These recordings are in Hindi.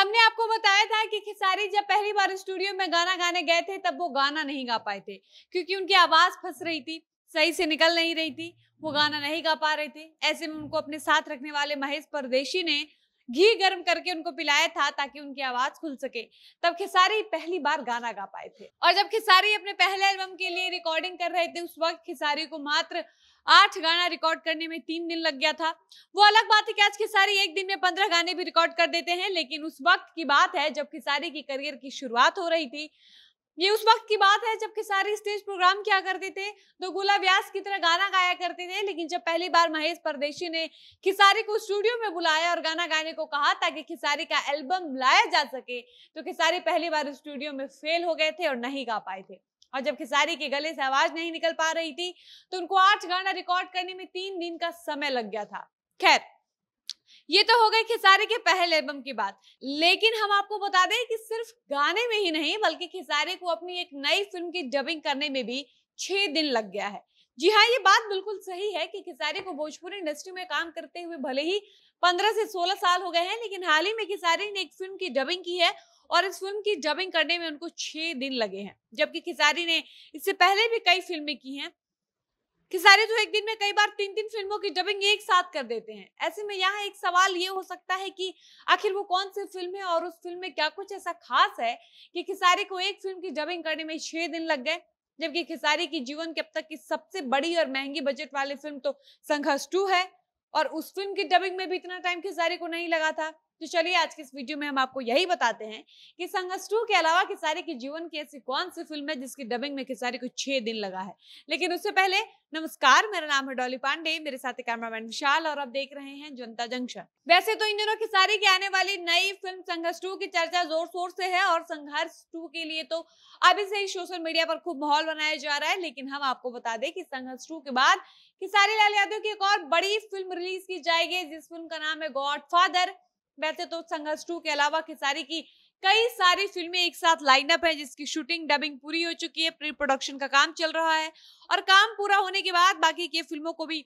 हमने आपको बताया था कि खिसारी जब पहली बार स्टूडियो में गाना गाने गए थे तब वो गाना नहीं गा पाए थे क्योंकि उनकी आवाज फंस रही थी सही से निकल नहीं रही थी वो गाना नहीं गा पा रहे थे ऐसे में उनको अपने साथ रखने वाले महेश परदेशी ने घी गर्म करके उनको पिलाया था ताकि उनकी आवाज खुल सके तब खेसारी पहली बार गाना गा पाए थे और जब खेसारी अपने पहले एल्बम के लिए रिकॉर्डिंग कर रहे थे उस वक्त खेसारी को मात्र आठ गाना रिकॉर्ड करने में तीन दिन लग गया था वो अलग बात है कि आज खेसारी एक दिन में पंद्रह गाने भी रिकॉर्ड कर देते हैं लेकिन उस वक्त की बात है जब खेसारी की करियर की शुरुआत हो रही थी ये उस वक्त की बात है जब सारे स्टेज प्रोग्राम किया करते थे तो गुला व्यास की तरह गाना गाया करते थे लेकिन जब पहली बार महेश परदेशी ने खिसारी को स्टूडियो में बुलाया और गाना गाने को कहा ताकि खिसारी का एल्बम लाया जा सके तो खिसारी पहली बार स्टूडियो में फेल हो गए थे और नहीं गा पाए थे और जब खिसारी के गले से आवाज नहीं निकल पा रही थी तो उनको आठ गाना रिकॉर्ड करने में तीन दिन का समय लग गया था खैर ये तो हो गई खिसारे के पहले एल्बम की बात लेकिन हम आपको बता दें कि सिर्फ गाने में ही नहीं बल्कि खिसारे को अपनी एक नई फिल्म की डबिंग करने में भी छह दिन लग गया है जी हाँ ये बात बिल्कुल सही है कि खिसारे को भोजपुरी इंडस्ट्री में काम करते हुए भले ही 15 से 16 साल हो गए हैं लेकिन हाल ही में खिसारी ने एक फिल्म की डबिंग की है और इस फिल्म की डबिंग करने में उनको छह दिन लगे हैं जबकि खिसारी ने इससे पहले भी कई फिल्में की हैं खिसारी तो एक दिन में कई बार तीन तीन फिल्मों की डबिंग एक साथ कर देते हैं ऐसे में यहाँ एक सवाल ये हो सकता है कि आखिर वो कौन सी फिल्म है और उस फिल्म में क्या कुछ ऐसा खास है कि खिसारी को एक फिल्म की डबिंग करने में छह दिन लग गए जबकि खिसारी की जीवन के अब तक की सबसे बड़ी और महंगी बजट वाली फिल्म तो संघर्ष टू है और उस फिल्म की डबिंग में भी इतना टाइम खिसारी को नहीं लगा था तो चलिए आज की इस वीडियो में हम आपको यही बताते हैं कि संघर्ष टू के अलावा खिसारी के जीवन की ऐसी कौन सी फिल्म है जिसकी डबिंग में खिसारी को छह दिन लगा है लेकिन उससे पहले नमस्कार मेरा नाम है डॉली पांडे मेरे साथ कैमरामैन विशाल और आप देख रहे हैं जनता जंक्शन वैसे तो इन दिनों खिसारी की आने वाली नई फिल्म संघर्ष टू की चर्चा जोर शोर से है और संघर्ष टू के लिए तो अभी से ही सोशल मीडिया पर खूब माहौल बनाया जा रहा है लेकिन हम आपको बता दें कि संघर्ष टू के बाद खिसारी लाल यादव की एक और बड़ी फिल्म रिलीज की जाएगी जिस फिल्म का नाम है गॉड फादर वैसे तो संघर्ष टू के अलावा खेसारी की कई सारी फिल्में एक साथ लाइनअप है जिसकी शूटिंग डबिंग पूरी हो चुकी है प्री प्रोडक्शन का काम चल रहा है और काम पूरा होने के बाद बाकी के फिल्मों को भी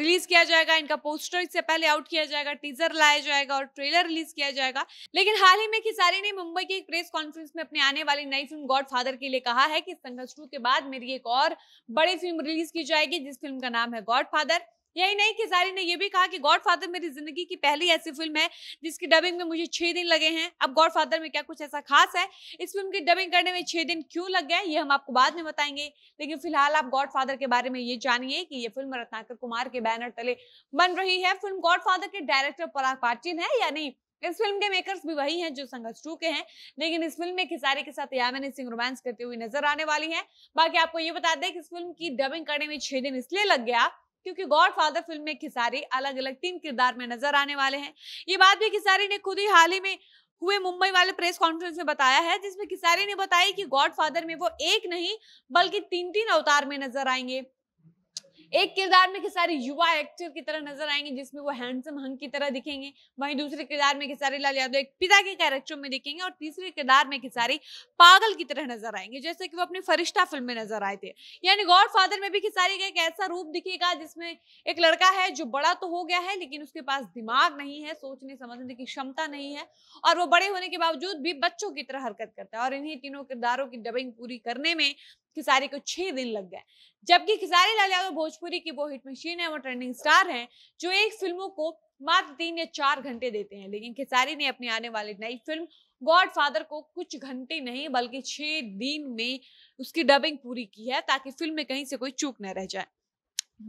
रिलीज किया जाएगा इनका पोस्टर इससे पहले आउट किया जाएगा टीजर लाया जाएगा और ट्रेलर रिलीज किया जाएगा लेकिन हाल ही में खिसारी ने मुंबई की एक प्रेस कॉन्फ्रेंस में अपने आने वाली नई फिल्म गॉड फादर के लिए कहा है कि संघर्ष टू के बाद मेरी एक और बड़ी फिल्म रिलीज की जाएगी जिस फिल्म का नाम है गॉड फादर यही नहीं कि ने यह भी कहा कि गॉडफादर मेरी जिंदगी की पहली ऐसी फिल्म है जिसकी डबिंग में मुझे छह दिन लगे हैं अब गॉडफादर में क्या कुछ ऐसा खास है इस फिल्म की डबिंग करने में छह दिन क्यों लग गए ये हम आपको बाद में बताएंगे लेकिन फिलहाल आप गॉडफादर के बारे में ये जानिए कि ये फिल्म रत्नाकर कुमार के बैनर तले बन रही है फिल्म गॉड के डायरेक्टर पराग पाटिन है नहीं इस फिल्म के मेकर्स भी वही हैं जो संघर्ष टू के हैं लेकिन इस फिल्म में खिसारी के साथ यामिनी सिंह रोमांस करते हुए नजर आने वाली हैं बाकी आपको ये बता दें कि इस फिल्म की डबिंग करने में छह दिन इसलिए लग गया क्योंकि गॉड फादर फिल्म में खिसारी अलग अलग तीन किरदार में नजर आने वाले हैं ये बात भी खिसारी ने खुद ही हाल ही में हुए मुंबई वाले प्रेस कॉन्फ्रेंस में बताया है जिसमें खिसारी ने बताया कि गॉड फादर में वो एक नहीं बल्कि तीन तीन अवतार में नजर आएंगे एक किरदार में सारे युवा एक्टर की तरह नजर आएंगे जिसमें वो हैंडसम हंग की तरह दिखेंगे वहीं दूसरे किरदार में खेसारी लाल यादव एक पिता के कैरेक्टर में दिखेंगे और तीसरे किरदार में खेसारी पागल की तरह नजर आएंगे जैसे कि वो अपनी फरिश्ता फिल्म में नजर आए थे यानी गॉड फादर में भी खेसारी का एक ऐसा रूप दिखेगा जिसमें एक लड़का है जो बड़ा तो हो गया है लेकिन उसके पास दिमाग नहीं है सोचने समझने की क्षमता नहीं है और वो बड़े होने के बावजूद भी बच्चों की तरह हरकत करता है और इन्हीं तीनों किरदारों की डबिंग पूरी करने में खिसारी को छह दिन लग गए जबकि खिसारी लाल यादव भोजपुरी की वो हिट मशीन है वो ट्रेंडिंग स्टार है जो एक फिल्मों को मात्र तीन या चार घंटे देते हैं लेकिन खिसारी ने अपनी आने वाली नई फिल्म गॉडफादर को कुछ घंटे नहीं बल्कि छह दिन में उसकी डबिंग पूरी की है ताकि फिल्म में कहीं से कोई चूक न रह जाए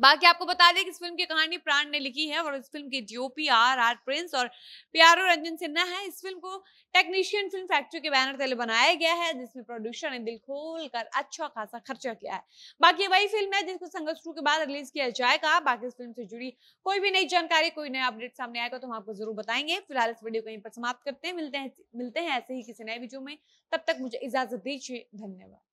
बाकी आपको बता दें कि इस फिल्म की कहानी प्राण ने लिखी है और इस फिल्म की डीओपी आर आर प्रिंस और प्यारो रंजन सिन्हा है इस फिल्म को टेक्नीशियन फिल्म फैक्ट्री के बैनर तले बनाया गया है जिसमें प्रोड्यूसर ने दिल खोल कर अच्छा खासा खर्चा किया है बाकी वही फिल्म है जिसको संघर्ष के बाद रिलीज किया जाएगा बाकी इस फिल्म से जुड़ी कोई भी नई जानकारी कोई नया अपडेट सामने आएगा तो हम आपको जरूर बताएंगे फिलहाल इस वीडियो को यहीं पर समाप्त करते हैं मिलते हैं मिलते हैं ऐसे ही किसी नए वीडियो में तब तक मुझे इजाजत दीजिए धन्यवाद